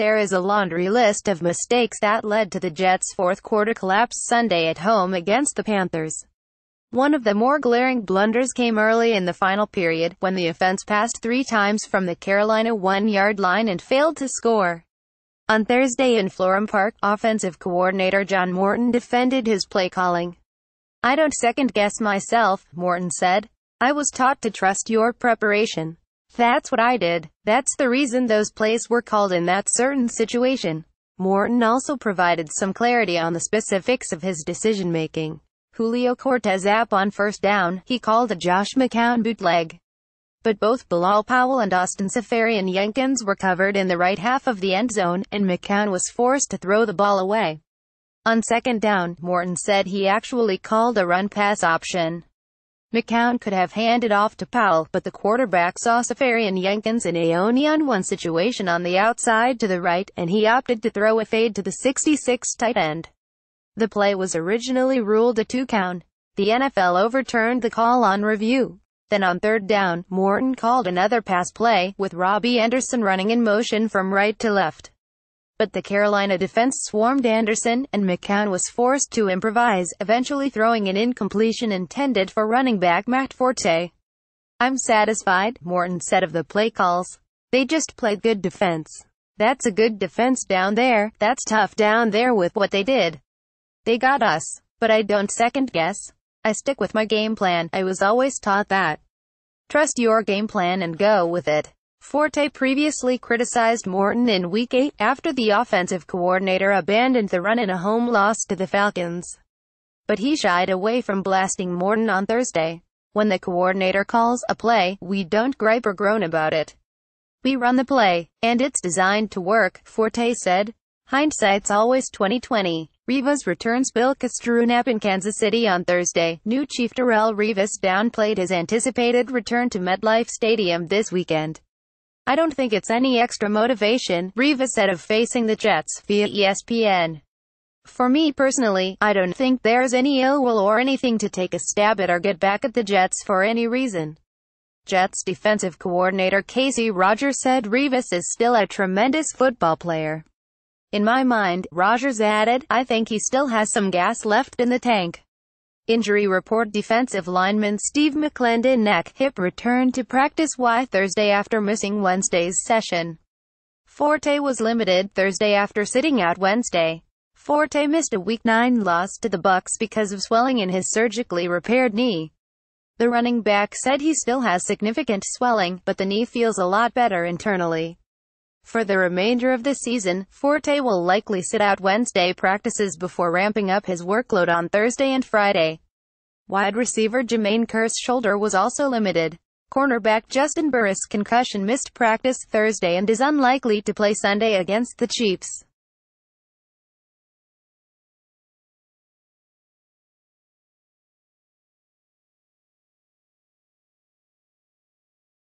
There is a laundry list of mistakes that led to the Jets' fourth quarter collapse Sunday at home against the Panthers. One of the more glaring blunders came early in the final period, when the offense passed three times from the Carolina one-yard line and failed to score. On Thursday in Florham Park, offensive coordinator John Morton defended his play calling. I don't second guess myself, Morton said. I was taught to trust your preparation. That's what I did. That's the reason those plays were called in that certain situation. Morton also provided some clarity on the specifics of his decision-making. Julio Cortez app on first down, he called a Josh McCown bootleg. But both Bilal Powell and Austin Safarian Yankins were covered in the right half of the end zone, and McCown was forced to throw the ball away. On second down, Morton said he actually called a run-pass option. McCown could have handed off to Powell, but the quarterback saw Safarian Jenkins and Aoni on one situation on the outside to the right, and he opted to throw a fade to the 66 tight end. The play was originally ruled a two-count. The NFL overturned the call on review. Then on third down, Morton called another pass play, with Robbie Anderson running in motion from right to left but the Carolina defense swarmed Anderson, and McCown was forced to improvise, eventually throwing an incompletion intended for running back Matt Forte. I'm satisfied, Morton said of the play calls. They just played good defense. That's a good defense down there, that's tough down there with what they did. They got us. But I don't second guess. I stick with my game plan, I was always taught that. Trust your game plan and go with it. Forte previously criticized Morton in Week 8, after the offensive coordinator abandoned the run in a home loss to the Falcons. But he shied away from blasting Morton on Thursday. When the coordinator calls a play, we don't gripe or groan about it. We run the play, and it's designed to work, Forte said. Hindsight's always 2020. Rivas returns Bill Castrunap in Kansas City on Thursday. New chief Darrell Rivas downplayed his anticipated return to MedLife Stadium this weekend. I don't think it's any extra motivation, Riva said of facing the Jets, via ESPN. For me personally, I don't think there's any ill will or anything to take a stab at or get back at the Jets for any reason. Jets defensive coordinator Casey Rogers said Revis is still a tremendous football player. In my mind, Rogers added, I think he still has some gas left in the tank. Injury report defensive lineman Steve McClendon neck, hip returned to practice Y Thursday after missing Wednesday's session. Forte was limited Thursday after sitting out Wednesday. Forte missed a Week 9 loss to the Bucks because of swelling in his surgically repaired knee. The running back said he still has significant swelling, but the knee feels a lot better internally. For the remainder of the season, Forte will likely sit out Wednesday practices before ramping up his workload on Thursday and Friday. Wide receiver Jermaine Kerr's shoulder was also limited. Cornerback Justin Burris' concussion missed practice Thursday and is unlikely to play Sunday against the Chiefs.